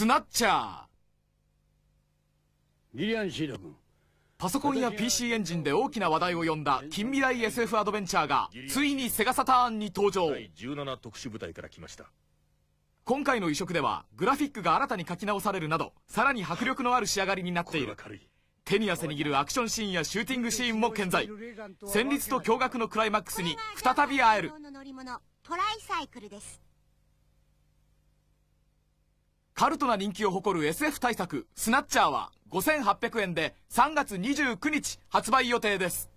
スナッチャーパソコンや PC エンジンで大きな話題を呼んだ近未来 SF アドベンチャーがついにセガサターンに登場17特殊部隊から来ました今回の移植ではグラフィックが新たに書き直されるなどさらに迫力のある仕上がりになっている手に汗握るアクションシーンやシューティングシーンも健在戦慄と驚愕のクライマックスに再び会えるトライサイクルですルトな人気を誇る SF 大作、スナッチャーは5800円で3月29日発売予定です。